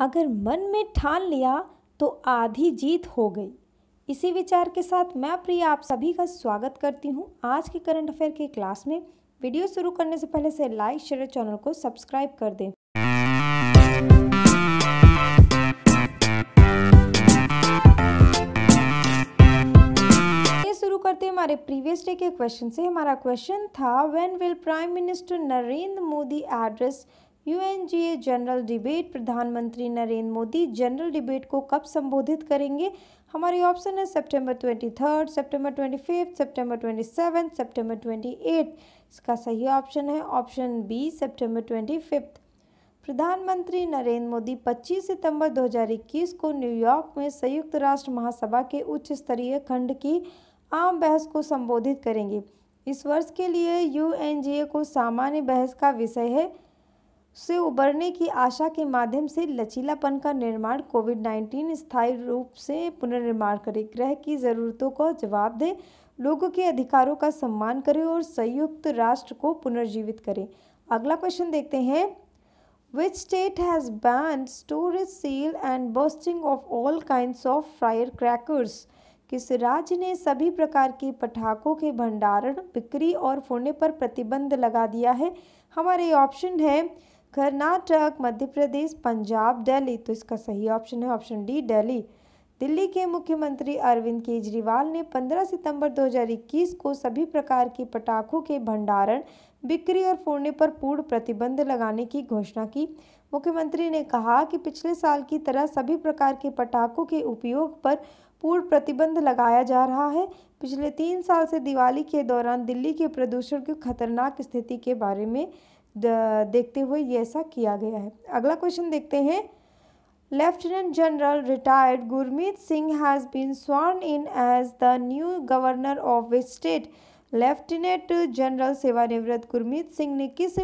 अगर मन में ठान लिया तो आधी जीत हो गई इसी विचार के साथ मैं प्रिया आप सभी का स्वागत करती हूँ आज के करंट अफेयर के क्लास में वीडियो शुरू करने से पहले से लाइक शेयर चैनल को सब्सक्राइब कर दें करते हमारे प्रीवियस डे के क्वेश्चन से हमारा क्वेश्चन था when will prime minister Narendra Modi address UNGA general debate प्रधानमंत्री नरेंद्र मोदी जनरल डिबेट को कब संबोधित करेंगे हमारे ऑप्शन है सितंबर ट्वेंटी सितंबर 25, सितंबर 27, सितंबर 28। इसका सही ऑप्शन है ऑप्शन बी सितंबर 25। प्रधानमंत्री नरेंद्र मोदी 25 सितंबर 2021 को न्यूयॉर्क में संयुक्त राष्ट्र महासभा के उच्च स्तरीय खंड की आम बहस को संबोधित करेंगे इस वर्ष के लिए यूएनजीए को सामान्य बहस का विषय है से उबरने की आशा के माध्यम से लचीलापन का निर्माण कोविड 19 स्थायी रूप से पुनर्निर्माण करे ग्रह की ज़रूरतों का जवाब दे लोगों के अधिकारों का सम्मान करें और संयुक्त राष्ट्र को पुनर्जीवित करें अगला क्वेश्चन देखते हैं which state has banned storage sale and bursting of all kind of fire crackers किस राज्य ने सभी प्रकार के पटाखों के भंडारण बिक्री और फोड़ने पर प्रतिबंध लगा दिया है हमारे ऑप्शन है कर्नाटक मध्य प्रदेश पंजाब दिल्ली तो इसका सही ऑप्शन है ऑप्शन डी दिल्ली दिल्ली के मुख्यमंत्री अरविंद केजरीवाल ने 15 सितंबर 2021 को सभी प्रकार के पटाखों के भंडारण बिक्री और फोड़ने पर पूर्ण प्रतिबंध लगाने की घोषणा की मुख्यमंत्री ने कहा कि पिछले साल की तरह सभी प्रकार के पटाखों के उपयोग पर पूर्ण प्रतिबंध लगाया जा रहा है पिछले तीन साल से दिवाली के दौरान दिल्ली के प्रदूषण की खतरनाक स्थिति के बारे में देखते हुए ये ऐसा किया गया है अगला क्वेश्चन देखते हैं lieutenant general retired Gurmeet Singh has been sworn in as the new governor of which state lieutenant general सेवानिवृत्त गुरमीत सिंह ने किस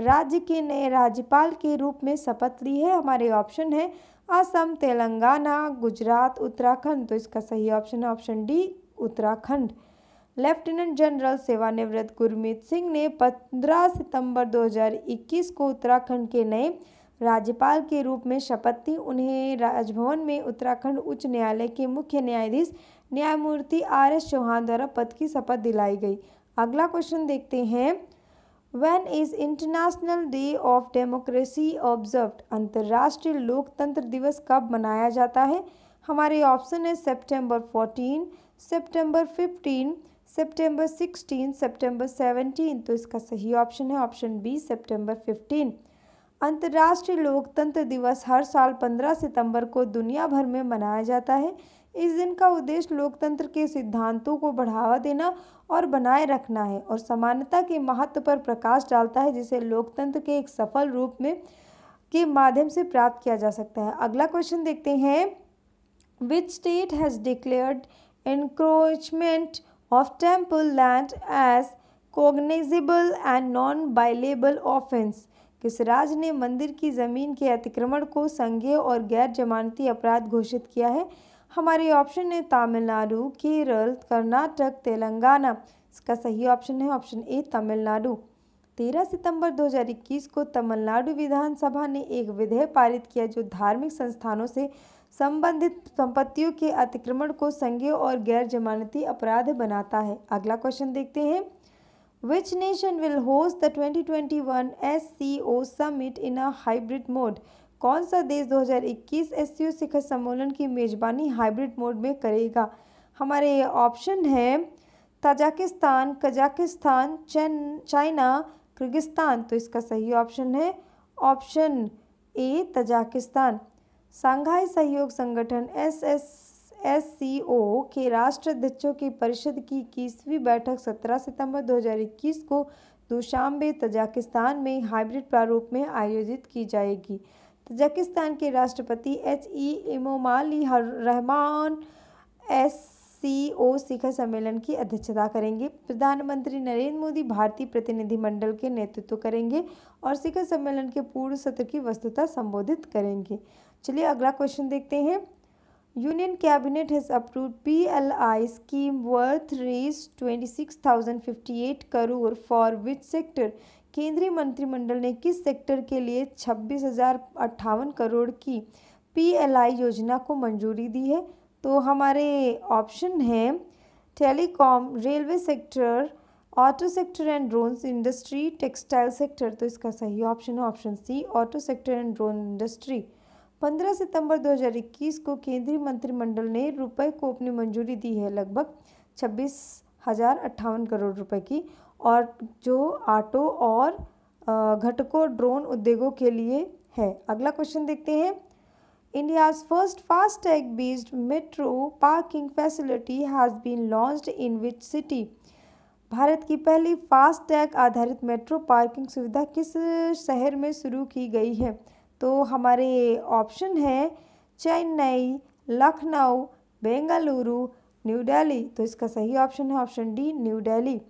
राज्य के नए राज्यपाल के रूप में शपथ ली है हमारे ऑप्शन है असम तेलंगाना गुजरात उत्तराखंड तो इसका सही ऑप्शन है option D Uttarakhand lieutenant general सेवानिवृत्त गुरमीत सिंह ने 15 सितंबर 2021 को उत्तराखंड के नए राज्यपाल के रूप में शपथ दी उन्हें राजभवन में उत्तराखंड उच्च न्यायालय के मुख्य न्यायाधीश न्यायमूर्ति आर एस चौहान द्वारा पद की शपथ दिलाई गई अगला क्वेश्चन देखते हैं when is international day of democracy observed अंतर्राष्ट्रीय लोकतंत्र दिवस कब मनाया जाता है हमारे ऑप्शन है सेप्टेम्बर फोर्टीन सेप्टेम्बर फिफ्टीन सितंबर 16 सितंबर 17 तो इसका सही ऑप्शन है ऑप्शन बी सितंबर 15 अंतर्राष्ट्रीय लोकतंत्र दिवस हर साल 15 सितंबर को दुनिया भर में मनाया जाता है इस दिन का उद्देश्य लोकतंत्र के सिद्धांतों को बढ़ावा देना और बनाए रखना है और समानता के महत्व पर प्रकाश डालता है जिसे लोकतंत्र के एक सफल रूप में के माध्यम से प्राप्त किया जा सकता है अगला क्वेश्चन देखते हैं which state has declared encroachment of temple land as cognizable and non-bailable offense किसराज ने मंदिर की ज़मीन के अतिक्रमण को संज्ञेय और गैर जमानती अपराध घोषित किया है हमारे ऑप्शन है तमिलनाडु केरल कर्नाटक तेलंगाना इसका सही ऑप्शन है ऑप्शन ए तमिलनाडु 13 सितंबर 2021 को तमिलनाडु विधानसभा ने एक विधेयक पारित किया जो धार्मिक संस्थानों से संबंधित संपत्तियों के अतिक्रमण को संज्ञेय और गैर जमानती अपराध बनाता है अगला क्वेश्चन देखते हैं which nation will host the 2021 ओ summit in a hybrid mode कौन सा देश 2021 ओ शिखर सम्मेलन की मेजबानी हाइब्रिड मोड में करेगा हमारे ऑप्शन है ताजाकिस्तान कजाकिस्तान चाइना किर्गिस्तान तो इसका सही ऑप्शन है ऑप्शन ए तजाकिस्तान शंघाई सहयोग संगठन S S S C O के राष्ट्राध्यक्षों की परिषद की इक्कीसवीं बैठक 17 सितंबर 2021 को दुशांबे तजाकिस्तान में हाइब्रिड प्रारूप में आयोजित की जाएगी तजाकिस्तान के राष्ट्रपति H E Emomali Rahmon S C O e शिखर सम्मेलन की अध्यक्षता करेंगे प्रधानमंत्री नरेंद्र मोदी भारतीय प्रतिनिधिमंडल के नेतृत्व करेंगे और शिखर सम्मेलन के पूर्व सत्र की वस्तुता संबोधित करेंगे चलिए अगला क्वेश्चन देखते हैं union cabinet has approve P L I scheme worth rs twenty six thousand fifty eight crore for which sector केंद्रीय मंत्रिमंडल ने किस सेक्टर के लिए छब्बीस हजार अट्ठावन करोड़ की पी एल आई योजना को मंजूरी दी है तो हमारे ऑप्शन हैं telecom railway sector auto sector and drone industry textile sector तो इसका सही ऑप्शन है option C auto sector and drone industry 15 सितंबर 2021 को केंद्रीय मंत्रिमंडल ने रुपए को अपनी मंजूरी दी है लगभग छब्बीस हज़ार अट्ठावन करोड़ रुपए की और जो ऑटो और घटकों ड्रोन उद्योगों के लिए है अगला क्वेश्चन देखते हैं India's first fast-tag based metro parking facility has been launched in which city? Bharat की पहली टैग आधारित मेट्रो पार्किंग सुविधा किस शहर में शुरू की गई है तो हमारे ऑप्शन है चेन्नई लखनऊ बेंगलुरु न्यू दिल्ली तो इसका सही ऑप्शन है option D new Delhi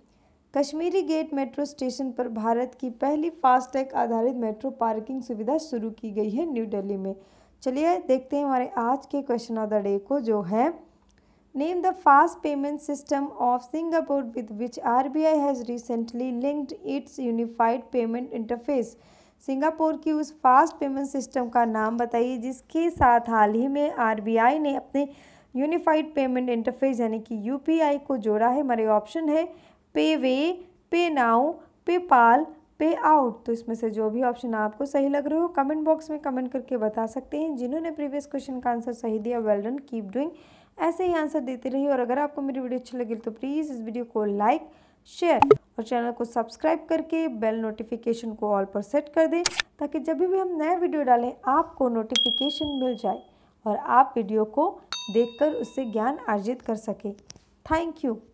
Kashmere gate metro station पर भारत की पहली फास्टैग आधारित मेट्रो पार्किंग सुविधा शुरू की गई है न्यू दिल्ली में चलिए देखते हैं हमारे आज के क्वेश्चन ऑफ द डे को जो है name the fast payment system of Singapore with which R B I has recently linked its unified payment interface Singapore की उस फास्ट पेमेंट सिस्टम का नाम बताइए जिसके साथ हाल ही में आर बी आई ने अपने यूनिफाइड पेमेंट इंटरफेस यानी कि यू पी आई को जोड़ा है हमारे ऑप्शन है पे वे पे नाउ पे पाल पे आउट तो इसमें से जो भी ऑप्शन आपको सही लग रहे हो कमेंट बॉक्स में कमेंट करके बता सकते हैं जिन्होंने प्रीवियस क्वेश्चन का आंसर सही दिया वेल डन कीप डूइंग ऐसे ही आंसर देते रहिए और अगर आपको मेरी वीडियो अच्छी लगी तो प्लीज़ इस वीडियो को लाइक शेयर और चैनल को सब्सक्राइब करके बेल नोटिफिकेशन को ऑल पर सेट कर दें ताकि जब भी हम नया वीडियो डालें आपको नोटिफिकेशन मिल जाए और आप वीडियो को देखकर उससे ज्ञान अर्जित कर सकें थैंक यू